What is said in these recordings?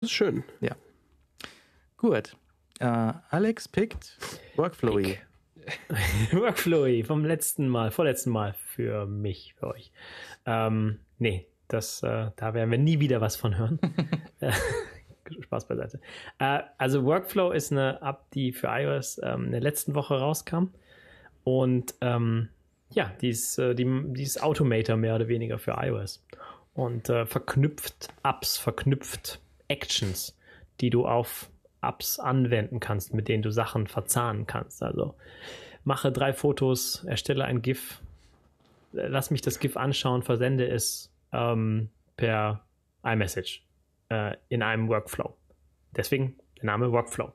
Das ist schön. Ja. Gut. Uh, Alex pickt Workflowy. Pick. Workflowy vom letzten Mal, vorletzten Mal für mich, für euch. Ähm, nee, das, äh, da werden wir nie wieder was von hören. Spaß beiseite. Äh, also Workflow ist eine App, die für iOS ähm, in der letzten Woche rauskam. Und ähm, ja, die ist, äh, die, die ist Automator mehr oder weniger für iOS. Und äh, verknüpft Apps, verknüpft Actions, die du auf Apps anwenden kannst, mit denen du Sachen verzahnen kannst. Also mache drei Fotos, erstelle ein GIF, lass mich das GIF anschauen, versende es ähm, per iMessage äh, in einem Workflow. Deswegen der Name Workflow.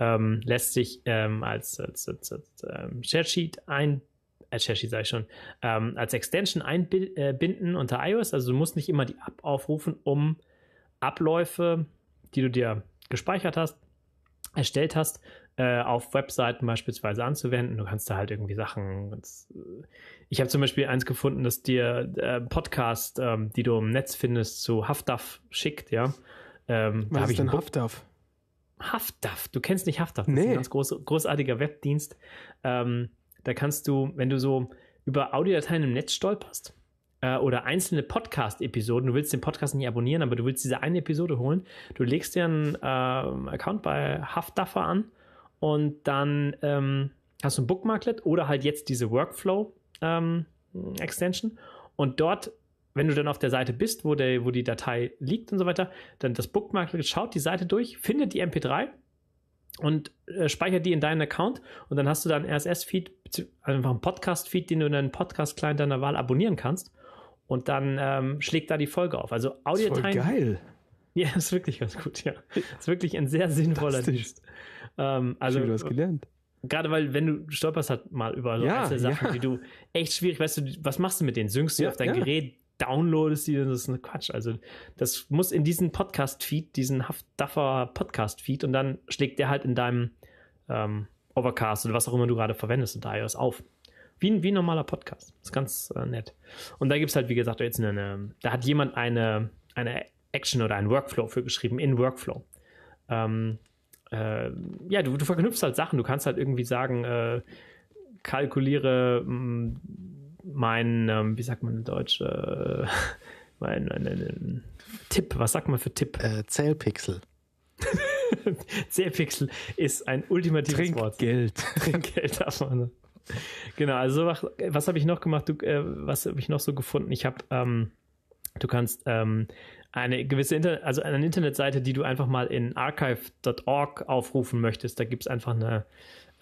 Ähm, lässt sich ähm, als, als, als, als ähm, Sharesheet ein, als Sharesheet sage ich schon, ähm, als Extension einbinden äh, unter iOS. Also du musst nicht immer die App aufrufen, um Abläufe, die du dir gespeichert hast, erstellt hast, äh, auf Webseiten beispielsweise anzuwenden. Du kannst da halt irgendwie Sachen. Äh, ich habe zum Beispiel eins gefunden, dass dir äh, Podcast, ähm, die du im Netz findest, zu Haftaf schickt, ja. Ähm, Was ist denn Haftaf? Haftaf, du kennst nicht Haftaf, das nee. ist ein ganz groß, großartiger Webdienst. Ähm, da kannst du, wenn du so über Audiodateien im Netz stolperst, äh, oder einzelne Podcast-Episoden. Du willst den Podcast nicht abonnieren, aber du willst diese eine Episode holen. Du legst dir einen äh, Account bei Haftdaffer an und dann ähm, hast du ein Bookmarklet oder halt jetzt diese Workflow-Extension. Ähm, und dort wenn du dann auf der Seite bist, wo, der, wo die Datei liegt und so weiter, dann das Bookmarklet schaut die Seite durch, findet die MP3 und äh, speichert die in deinen Account und dann hast du dann RSS-Feed, also einfach einen Podcast-Feed, den du in deinen Podcast-Client deiner Wahl abonnieren kannst und dann ähm, schlägt da die Folge auf. Also Audiodateien. Voll geil. Ja, ist wirklich ganz gut, ja. Ist wirklich ein sehr sinnvoller Dienst. Ähm, also, Schön, du hast gelernt. Gerade weil, wenn du stolperst halt mal über so ja, einzelne Sachen, ja. die du echt schwierig, weißt du, was machst du mit denen? Synkst du ja, auf dein ja. Gerät, downloadest die, das ist ein Quatsch. Also, das muss in diesen Podcast-Feed, diesen Haftdaffer Podcast-Feed und dann schlägt der halt in deinem ähm, Overcast oder was auch immer du gerade verwendest und in iOS auf. Wie ein, wie ein normaler Podcast. Das Ist ganz äh, nett. Und da gibt es halt, wie gesagt, jetzt eine, da hat jemand eine, eine Action oder einen Workflow für geschrieben in Workflow. Ähm, äh, ja, du, du, verknüpfst halt Sachen. Du kannst halt irgendwie sagen, äh, kalkuliere mh, mm, mein, ähm, wie sagt man in Deutsch, äh, mein, mein, äh, ne, ne, mein, Tipp, was sagt man für Tipp? Äh, Zählpixel. Zählpixel ist ein ultimatives Trinkgeld. Wort. Trinkgeld. Trinkgeld darf man. Ne? genau, also was, was habe ich noch gemacht? Du, äh, was habe ich noch so gefunden? Ich habe, ähm, du kannst ähm, eine gewisse Internet, also eine Internetseite, die du einfach mal in archive.org aufrufen möchtest. Da gibt es einfach eine,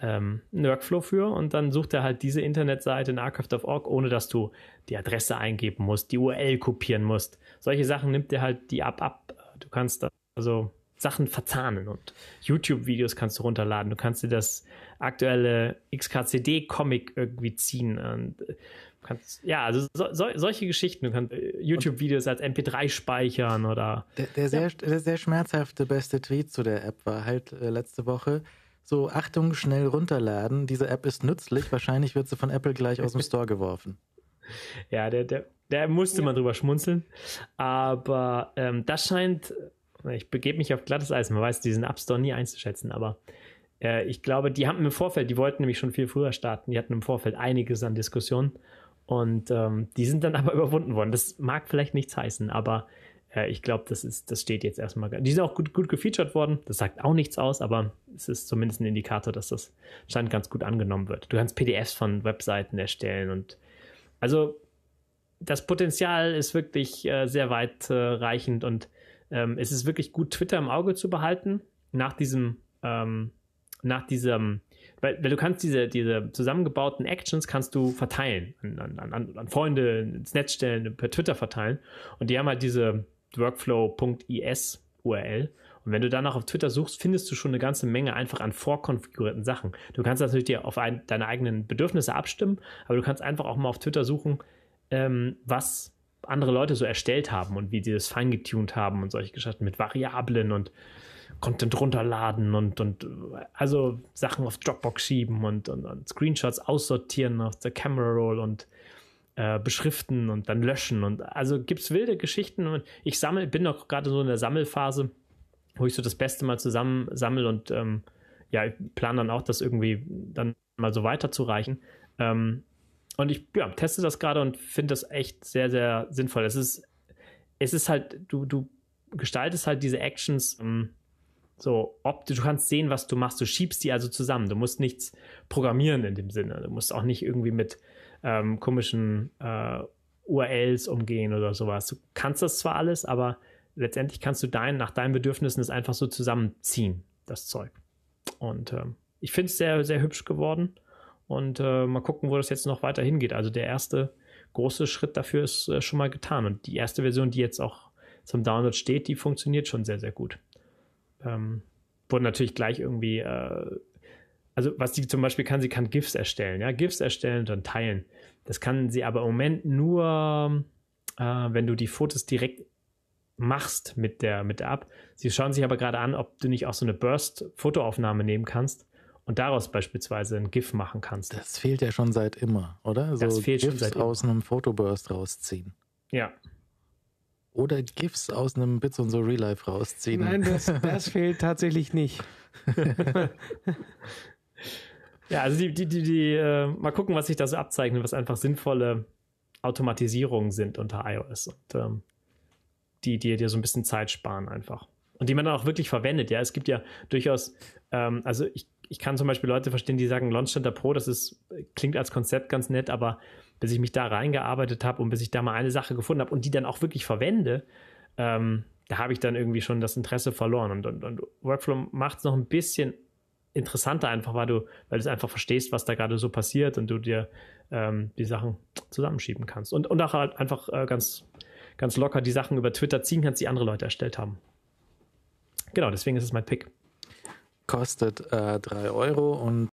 ähm, einen Workflow für und dann sucht er halt diese Internetseite in archive.org, ohne dass du die Adresse eingeben musst, die URL kopieren musst. Solche Sachen nimmt er halt die ab ab. Du kannst da, also Sachen verzahnen und YouTube-Videos kannst du runterladen, du kannst dir das aktuelle XKCD-Comic irgendwie ziehen und äh, kannst, ja, also so, so, solche Geschichten, du kannst äh, YouTube-Videos als MP3 speichern oder. Der, der, sehr, der sehr schmerzhafte beste Tweet zu der App war halt äh, letzte Woche. So, Achtung, schnell runterladen. Diese App ist nützlich. Wahrscheinlich wird sie von Apple gleich aus dem Store geworfen. Ja, der, der, der musste ja. man drüber schmunzeln. Aber ähm, das scheint ich begebe mich auf glattes Eis. Man weiß diesen App Store nie einzuschätzen, aber äh, ich glaube, die haben im Vorfeld, die wollten nämlich schon viel früher starten. Die hatten im Vorfeld einiges an Diskussionen und ähm, die sind dann aber überwunden worden. Das mag vielleicht nichts heißen, aber äh, ich glaube, das das steht jetzt erstmal. Die sind auch gut, gut gefeatured worden. Das sagt auch nichts aus, aber es ist zumindest ein Indikator, dass das scheint ganz gut angenommen wird. Du kannst PDFs von Webseiten erstellen und also das Potenzial ist wirklich äh, sehr weitreichend äh, und ähm, es ist wirklich gut, Twitter im Auge zu behalten, nach diesem, ähm, nach diesem, weil, weil, du kannst diese, diese zusammengebauten Actions kannst du verteilen, an, an, an Freunde ins Netz stellen, per Twitter verteilen. Und die haben halt diese workflow.is URL. Und wenn du danach auf Twitter suchst, findest du schon eine ganze Menge einfach an vorkonfigurierten Sachen. Du kannst natürlich dir auf ein, deine eigenen Bedürfnisse abstimmen, aber du kannst einfach auch mal auf Twitter suchen, ähm, was andere Leute so erstellt haben und wie sie das feingetuned haben und solche Geschichten mit Variablen und Content runterladen und, und also Sachen auf Dropbox schieben und, und, und Screenshots aussortieren auf der Camera Roll und äh, beschriften und dann löschen und also gibt es wilde Geschichten und ich sammle, bin noch gerade so in der Sammelphase, wo ich so das Beste mal zusammen sammle und ähm, ja, ich plane dann auch, das irgendwie dann mal so weiterzureichen. Ähm, und ich ja, teste das gerade und finde das echt sehr, sehr sinnvoll. Es ist, es ist halt, du, du gestaltest halt diese Actions ähm, so optisch. Du kannst sehen, was du machst. Du schiebst die also zusammen. Du musst nichts programmieren in dem Sinne. Du musst auch nicht irgendwie mit ähm, komischen äh, URLs umgehen oder sowas. Du kannst das zwar alles, aber letztendlich kannst du dein, nach deinen Bedürfnissen es einfach so zusammenziehen, das Zeug. Und ähm, ich finde es sehr, sehr hübsch geworden. Und äh, mal gucken, wo das jetzt noch weiter hingeht. Also der erste große Schritt dafür ist äh, schon mal getan. Und die erste Version, die jetzt auch zum Download steht, die funktioniert schon sehr, sehr gut. Ähm, wurde natürlich gleich irgendwie, äh, also was sie zum Beispiel kann, sie kann GIFs erstellen, ja, GIFs erstellen und dann teilen. Das kann sie aber im Moment nur, äh, wenn du die Fotos direkt machst mit der, mit der App. Sie schauen sich aber gerade an, ob du nicht auch so eine Burst-Fotoaufnahme nehmen kannst und daraus beispielsweise ein GIF machen kannst. Das fehlt ja schon seit immer, oder? So das fehlt GIFs schon seit aus immer. einem Fotoburst rausziehen. Ja. Oder GIFs aus einem Bits und so Real Life rausziehen. Nein, das, das fehlt tatsächlich nicht. ja, also die, die, die, die äh, mal gucken, was sich da so abzeichnet, was einfach sinnvolle Automatisierungen sind unter iOS und ähm, die dir so ein bisschen Zeit sparen einfach. Und die man dann auch wirklich verwendet, ja. Es gibt ja durchaus, ähm, also ich ich kann zum Beispiel Leute verstehen, die sagen, Launch Center Pro, das ist, klingt als Konzept ganz nett, aber bis ich mich da reingearbeitet habe und bis ich da mal eine Sache gefunden habe und die dann auch wirklich verwende, ähm, da habe ich dann irgendwie schon das Interesse verloren. Und, und, und Workflow macht es noch ein bisschen interessanter einfach, weil du, weil du einfach verstehst, was da gerade so passiert und du dir ähm, die Sachen zusammenschieben kannst. Und, und auch halt einfach äh, ganz, ganz locker die Sachen über Twitter ziehen kannst, die andere Leute erstellt haben. Genau, deswegen ist es mein Pick kostet äh, Euro und